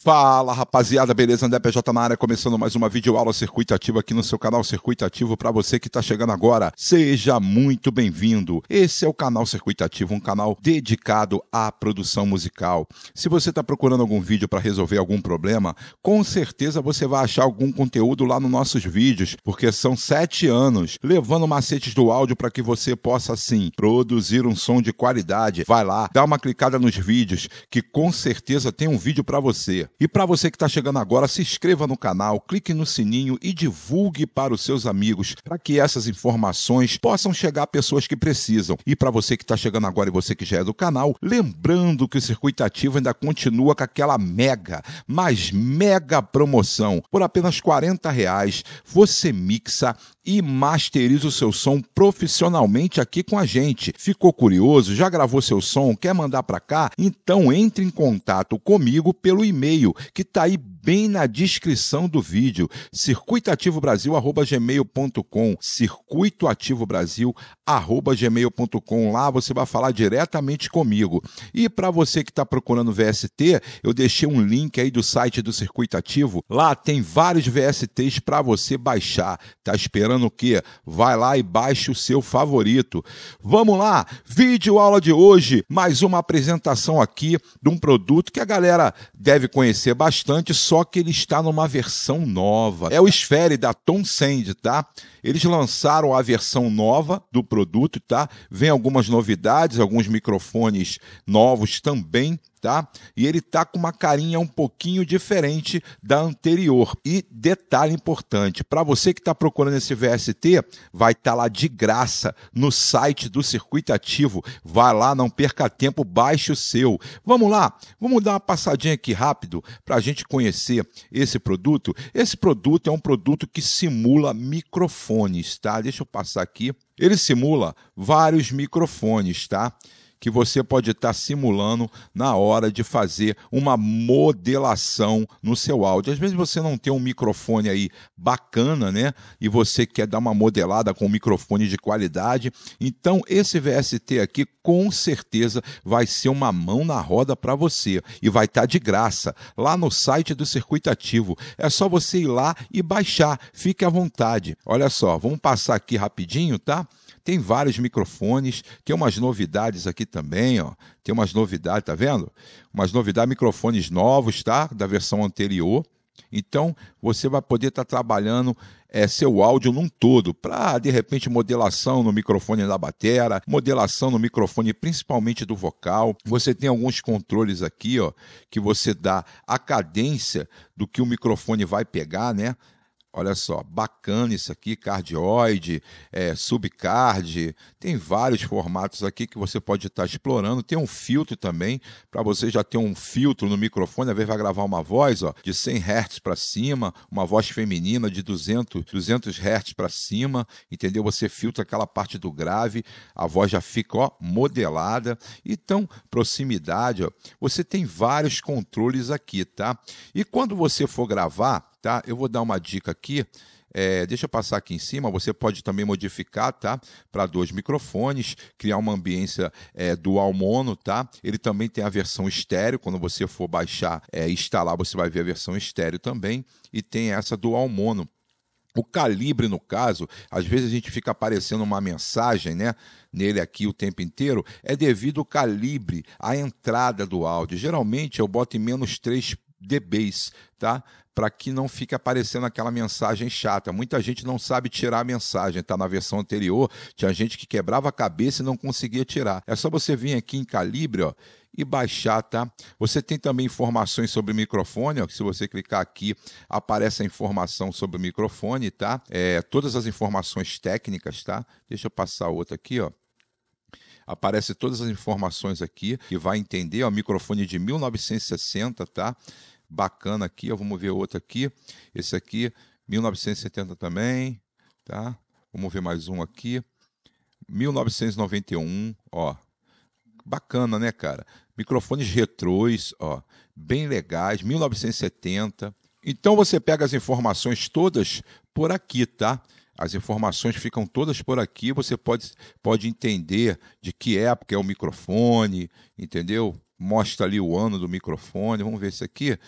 Fala rapaziada, beleza? André PJ na área, começando mais uma videoaula Circuito Ativo aqui no seu canal Circuito Ativo. Para você que está chegando agora, seja muito bem-vindo. Esse é o canal Circuito Ativo, um canal dedicado à produção musical. Se você está procurando algum vídeo para resolver algum problema, com certeza você vai achar algum conteúdo lá nos nossos vídeos, porque são sete anos levando macetes do áudio para que você possa, assim, produzir um som de qualidade. Vai lá, dá uma clicada nos vídeos, que com certeza tem um vídeo para você. E para você que está chegando agora, se inscreva no canal, clique no sininho e divulgue para os seus amigos, para que essas informações possam chegar a pessoas que precisam. E para você que está chegando agora e você que já é do canal, lembrando que o Circuito Ativo ainda continua com aquela mega, mas mega promoção. Por apenas R$ reais, você mixa e masteriza o seu som profissionalmente aqui com a gente. Ficou curioso? Já gravou seu som? Quer mandar para cá? Então entre em contato comigo pelo e-mail e-mail que está aí bem na descrição do vídeo, circuitoativobrasil@gmail.com, circuitoativobrasil@gmail.com. Lá você vai falar diretamente comigo. E para você que está procurando VST, eu deixei um link aí do site do Circuito Ativo. Lá tem vários VSTs para você baixar. Tá esperando o quê? Vai lá e baixe o seu favorito. Vamos lá, vídeo aula de hoje, mais uma apresentação aqui de um produto que a galera deve conhecer conhecer bastante, só que ele está numa versão nova. É o Sphere da Tom Sand, tá? Eles lançaram a versão nova do produto, tá? Vem algumas novidades, alguns microfones novos também tá? E ele tá com uma carinha um pouquinho diferente da anterior. E detalhe importante, para você que está procurando esse VST, vai estar tá lá de graça no site do Circuito Ativo. Vai lá, não perca tempo, baixe o seu. Vamos lá, vamos dar uma passadinha aqui rápido para a gente conhecer esse produto. Esse produto é um produto que simula microfones, tá? Deixa eu passar aqui. Ele simula vários microfones, tá? que você pode estar simulando na hora de fazer uma modelação no seu áudio. Às vezes você não tem um microfone aí bacana, né? E você quer dar uma modelada com um microfone de qualidade. Então, esse VST aqui com certeza vai ser uma mão na roda para você e vai estar tá de graça lá no site do Circuito Ativo. É só você ir lá e baixar. Fique à vontade. Olha só, vamos passar aqui rapidinho, tá? tem vários microfones, tem umas novidades aqui também, ó. Tem umas novidades, tá vendo? Umas novidades, microfones novos, tá? Da versão anterior. Então, você vai poder estar tá trabalhando é, seu áudio num todo, para de repente modelação no microfone da batera, modelação no microfone principalmente do vocal. Você tem alguns controles aqui, ó, que você dá a cadência do que o microfone vai pegar, né? Olha só, bacana isso aqui, cardioide, é, subcard, tem vários formatos aqui que você pode estar tá explorando. Tem um filtro também, para você já ter um filtro no microfone, às vezes vai gravar uma voz ó, de 100 Hz para cima, uma voz feminina de 200, 200 Hz para cima, entendeu? Você filtra aquela parte do grave, a voz já fica ó, modelada. Então, proximidade, ó, você tem vários controles aqui, tá? E quando você for gravar, tá? Eu vou dar uma dica aqui. É, deixa eu passar aqui em cima. Você pode também modificar, tá? Para dois microfones, criar uma ambiência é, eh, dual mono, tá? Ele também tem a versão estéreo. Quando você for baixar, é, instalar, você vai ver a versão estéreo também. E tem essa dual mono. O calibre, no caso, às vezes a gente fica aparecendo uma mensagem, né? Nele aqui o tempo inteiro, é devido ao calibre, à entrada do áudio. Geralmente eu boto em menos 3 base, tá? Para que não fique aparecendo aquela mensagem chata. Muita gente não sabe tirar a mensagem, tá? Na versão anterior, tinha gente que quebrava a cabeça e não conseguia tirar. É só você vir aqui em calibre, ó, e baixar, tá? Você tem também informações sobre o microfone, ó, que se você clicar aqui, aparece a informação sobre o microfone, tá? É, todas as informações técnicas, tá? Deixa eu passar outra aqui, ó aparece todas as informações aqui e vai entender. o microfone de 1960, tá? Bacana aqui, vamos ver outro aqui. Esse aqui, 1970 também, tá? Vamos ver mais um aqui. 1991, ó. Bacana, né, cara? Microfones retrôs, ó, bem legais, 1970. Então você pega as informações todas por aqui, tá? As informações ficam todas por aqui, você pode, pode entender de que época é o microfone, entendeu? Mostra ali o ano do microfone, vamos ver isso aqui.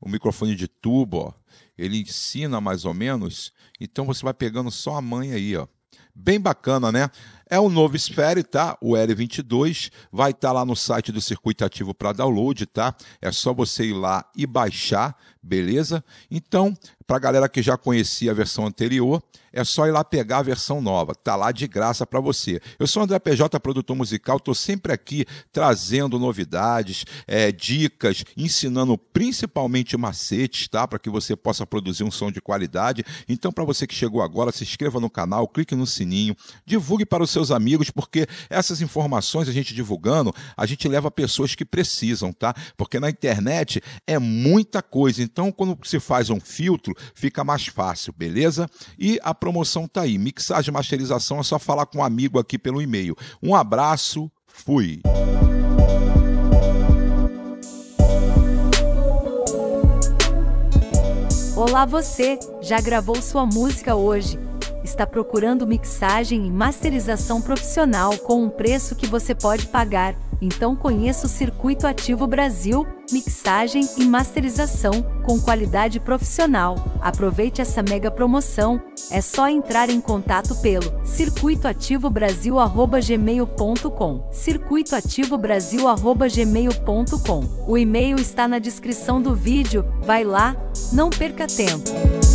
O microfone de tubo, ó. ele ensina mais ou menos, então você vai pegando só a mãe aí, ó. Bem bacana, né? É um novo Sphere, tá? O L22 vai estar tá lá no site do Circuito Ativo para download, tá? É só você ir lá e baixar, beleza? Então, para a galera que já conhecia a versão anterior, é só ir lá pegar a versão nova, tá lá de graça para você. Eu sou André PJ, produtor musical, tô sempre aqui trazendo novidades, é, dicas, ensinando principalmente macetes, tá? Para que você possa produzir um som de qualidade. Então, para você que chegou agora, se inscreva no canal, clique no sininho, divulgue para os seus amigos, porque essas informações a gente divulgando, a gente leva pessoas que precisam, tá? Porque na internet é muita coisa. Então, quando se faz um filtro, fica mais fácil, beleza? E a promoção tá aí. Mixagem e masterização é só falar com um amigo aqui pelo e-mail. Um abraço, fui. Olá você, já gravou sua música hoje? está procurando mixagem e masterização profissional com um preço que você pode pagar, então conheça o Circuito Ativo Brasil, mixagem e masterização com qualidade profissional. Aproveite essa mega promoção. É só entrar em contato pelo circuitoativobrasil@gmail.com. circuitoativobrasil@gmail.com. O e-mail está na descrição do vídeo. Vai lá, não perca tempo.